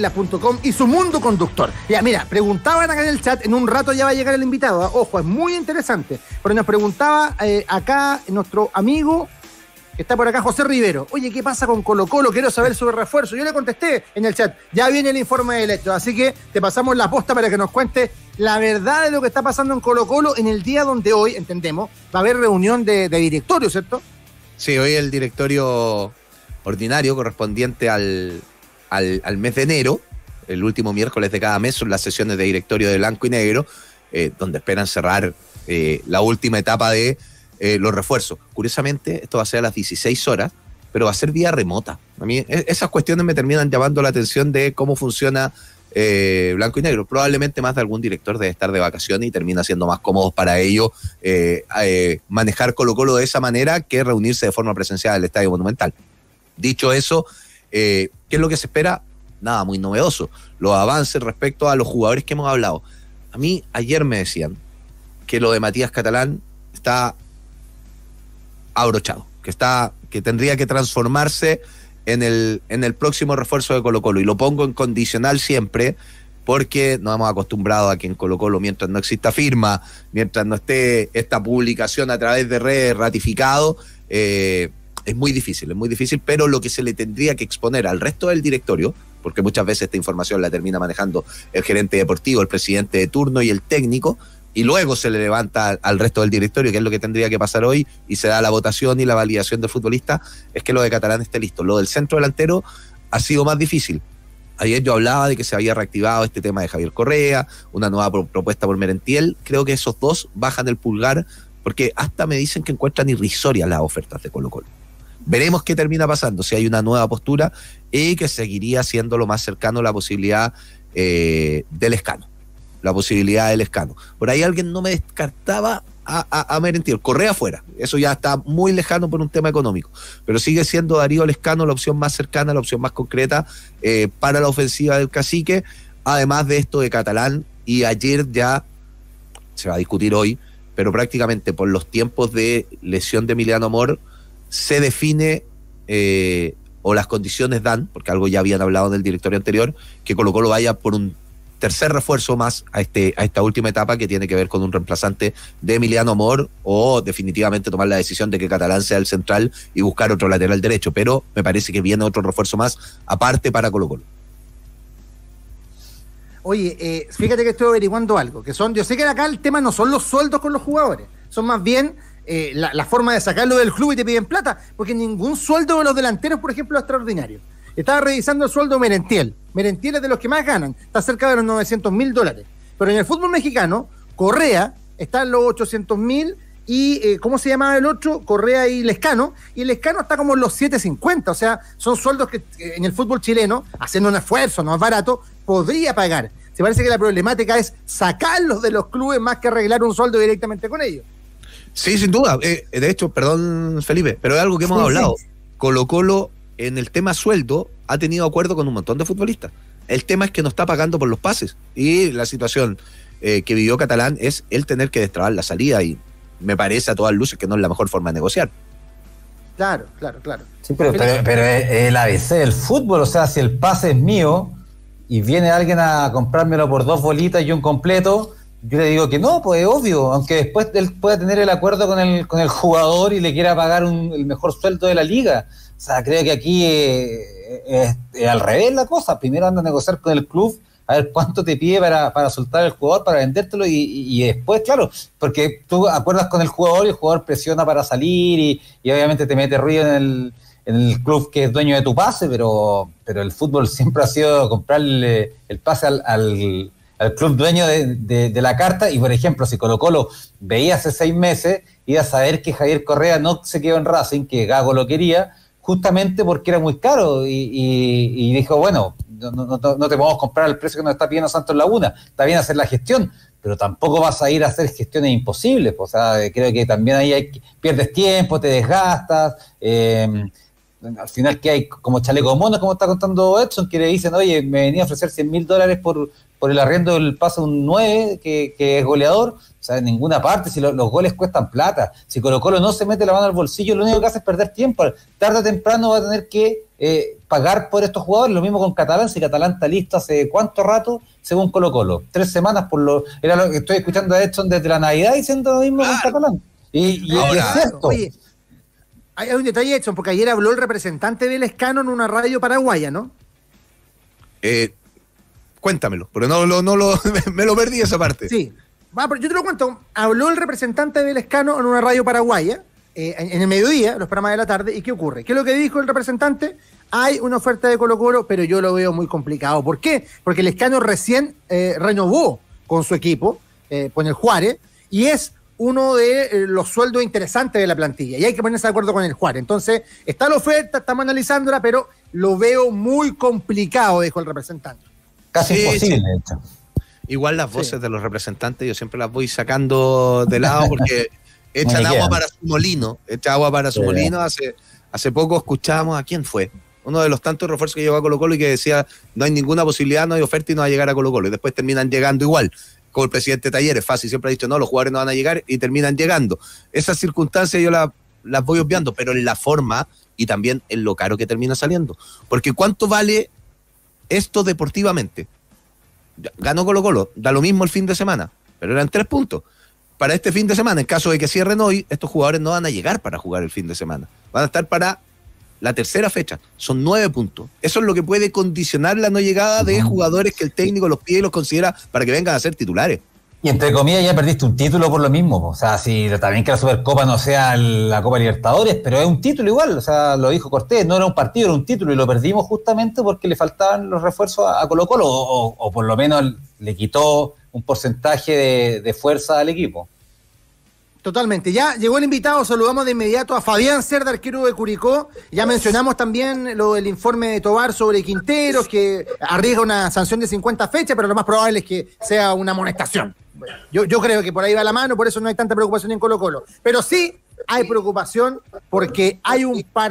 la.com y su mundo conductor. Ya, mira, preguntaban acá en el chat, en un rato ya va a llegar el invitado, ¿ah? ojo, es muy interesante, pero nos preguntaba eh, acá nuestro amigo que está por acá, José Rivero, oye, ¿qué pasa con Colo Colo? Quiero saber sobre refuerzo. Yo le contesté en el chat, ya viene el informe de electo, así que te pasamos la posta para que nos cuente la verdad de lo que está pasando en Colo Colo en el día donde hoy, entendemos, va a haber reunión de, de directorio, ¿cierto? Sí, hoy el directorio ordinario correspondiente al, al, mes de enero, el último miércoles de cada mes, son las sesiones de directorio de blanco y negro, eh, donde esperan cerrar eh, la última etapa de eh, los refuerzos. Curiosamente, esto va a ser a las 16 horas, pero va a ser vía remota. A mí e, esas cuestiones me terminan llamando la atención de cómo funciona blanco y negro. Probablemente más de algún director debe estar de vacaciones y termina siendo más cómodo para ellos manejar Colo Colo de esa manera que reunirse de forma presencial al Estadio Monumental. Dicho eso, eh, ¿Qué es lo que se espera? Nada muy novedoso. Los avances respecto a los jugadores que hemos hablado. A mí ayer me decían que lo de Matías Catalán está abrochado, que, está, que tendría que transformarse en el, en el próximo refuerzo de Colo Colo. Y lo pongo en condicional siempre porque nos hemos acostumbrado a que en Colo Colo, mientras no exista firma, mientras no esté esta publicación a través de redes ratificado, eh, es muy difícil, es muy difícil, pero lo que se le tendría que exponer al resto del directorio, porque muchas veces esta información la termina manejando el gerente deportivo, el presidente de turno y el técnico, y luego se le levanta al resto del directorio, que es lo que tendría que pasar hoy, y se da la votación y la validación del futbolista, es que lo de Catalán esté listo. Lo del centro delantero ha sido más difícil. Ayer yo hablaba de que se había reactivado este tema de Javier Correa, una nueva propuesta por Merentiel. Creo que esos dos bajan el pulgar porque hasta me dicen que encuentran irrisorias las ofertas de Colo Colo. Veremos qué termina pasando, si hay una nueva postura y que seguiría siendo lo más cercano la posibilidad eh, del escano. La posibilidad del escano. Por ahí alguien no me descartaba a, a, a afuera Correa Eso ya está muy lejano por un tema económico. Pero sigue siendo Darío escano la opción más cercana, la opción más concreta eh, para la ofensiva del cacique. Además de esto de Catalán. Y ayer ya se va a discutir hoy, pero prácticamente por los tiempos de lesión de Emiliano Amor se define eh, o las condiciones dan, porque algo ya habían hablado en el directorio anterior, que Colo Colo vaya por un tercer refuerzo más a, este, a esta última etapa que tiene que ver con un reemplazante de Emiliano Amor o definitivamente tomar la decisión de que Catalán sea el central y buscar otro lateral derecho. Pero me parece que viene otro refuerzo más aparte para Colo Colo. Oye, eh, fíjate que estoy averiguando algo, que son, yo sé que acá el tema no son los sueldos con los jugadores, son más bien eh, la, forma de sacarlo del club y te piden plata, porque ningún sueldo de los delanteros, por ejemplo, es extraordinario. Estaba revisando el sueldo Merentiel. Merentiel es de los que más ganan, está cerca de los 900 mil dólares. Pero en el fútbol mexicano, Correa está en los 800 mil y, eh, ¿cómo se llamaba el otro? Correa y Lescano. Y Lescano está como en los 750. O sea, son sueldos que en el fútbol chileno, haciendo un esfuerzo, no es barato, podría pagar. Se parece que la problemática es sacarlos de los clubes más que arreglar un sueldo directamente con ellos. Sí, sin duda. Eh, de hecho, perdón Felipe, pero es algo que hemos hablado. Colo Colo en el tema sueldo ha tenido acuerdo con un montón de futbolistas. El tema es que no está pagando por los pases. Y la situación eh, que vivió Catalán es el tener que destrabar la salida y me parece a todas luces que no es la mejor forma de negociar. Claro, claro, claro. pero, el ABC el fútbol, o sea, si el pase es mío y viene alguien a comprármelo por dos bolitas y un completo, yo le digo que no, pues es obvio, aunque después él pueda tener el acuerdo con el, con el jugador y le quiera pagar el mejor sueldo de la liga. O sea, creo que aquí eh, es al revés la cosa. Primero anda a negociar con el club, a ver cuánto te pide para, para soltar el jugador, para vendértelo y, después, claro, porque tú acuerdas con el jugador y el jugador presiona para salir y, y obviamente te mete ruido en el, en el club que es dueño de tu pase, pero, pero el fútbol siempre ha sido comprarle el pase al al club dueño de, la carta. Y por ejemplo, si Colo Colo veía hace seis meses, iba a saber que Javier Correa no se quedó en Racing, que Gago lo quería, justamente porque era muy caro. Y, dijo, bueno, no, no, no, te podemos comprar al precio que nos está pidiendo Santos Laguna, está bien hacer la gestión, pero tampoco vas a ir a hacer gestiones imposibles. Pues, o sea, creo que también ahí hay, pierdes tiempo, te desgastas. Eh, al final que hay como chaleco monos, como está contando Edson, que le dicen, oye, me venía a ofrecer 100 mil dólares por, por el arriendo del paso un 9, que, es goleador, o sea, en ninguna parte, si los goles cuestan plata, si Colo Colo no se mete la mano al bolsillo, lo único que hace es perder tiempo, tarde o temprano va a tener que eh, pagar por estos jugadores, lo mismo con Catalán, si Catalán está listo hace cuánto rato, según Colo Colo, tres semanas por lo, era lo que estoy escuchando a Edson desde la Navidad diciendo lo mismo con Catalán. Y, y, es cierto hay un detalle, Edson, porque ayer habló el representante del Escano en una radio paraguaya, ¿no? Eh, cuéntamelo, pero no, lo, me, lo perdí esa parte. Sí, Va, yo te lo cuento. Habló el representante del Escano en una radio paraguaya, eh, en, el mediodía, los programas de la tarde, ¿y qué ocurre? ¿Qué es lo que dijo el representante? Hay una oferta de Colo Colo, pero yo lo veo muy complicado. ¿Por qué? Porque el Escano recién eh, renovó con su equipo, con el Juárez, y es uno de eh, los sueldos interesantes de la plantilla y hay que ponerse de acuerdo con el Juárez. Entonces, está la oferta, estamos analizándola, pero lo veo muy complicado, dijo el representante. Casi imposible, de hecho. Igual las voces de los representantes yo siempre las voy sacando de lado porque echan agua para su molino, echan agua para su molino. Hace, hace poco escuchábamos a quién fue, uno de los tantos refuerzos que llegó a Colo Colo y que decía no hay ninguna posibilidad, no hay oferta y no va a llegar a Colo Colo. Y después terminan llegando igual como el presidente Talleres, fácil, siempre ha dicho, no, los jugadores no van a llegar y terminan llegando. Esas circunstancias yo las, las voy obviando, pero en la forma y también en lo caro que termina saliendo. Porque ¿cuánto vale esto deportivamente? Ganó Colo Colo, da lo mismo el fin de semana, pero eran tres puntos. Para este fin de semana, en caso de que cierren hoy, estos jugadores no van a llegar para jugar el fin de semana. Van a estar para la tercera fecha, son nueve puntos. Eso es lo que puede condicionar la no llegada de jugadores que el técnico los pide y los considera para que vengan a ser titulares. Y entre comillas ya perdiste un título por lo mismo. O sea, si también que la Supercopa no sea la Copa Libertadores, pero es un título igual. O sea, lo dijo Cortés, no era un partido, era un título y lo perdimos justamente porque le faltaban los refuerzos a Colo Colo o, por lo menos le quitó un porcentaje de fuerza al equipo. Totalmente. Ya llegó el invitado, saludamos de inmediato a Fabián Cerda, arquero de Curicó. Ya mencionamos también lo del informe de Tobar sobre Quinteros, que arriesga una sanción de 50 fechas, pero lo más probable es que sea una amonestación. Yo, yo creo que por ahí va la mano, por eso no hay tanta preocupación en Colo Colo. Pero sí hay preocupación porque hay un par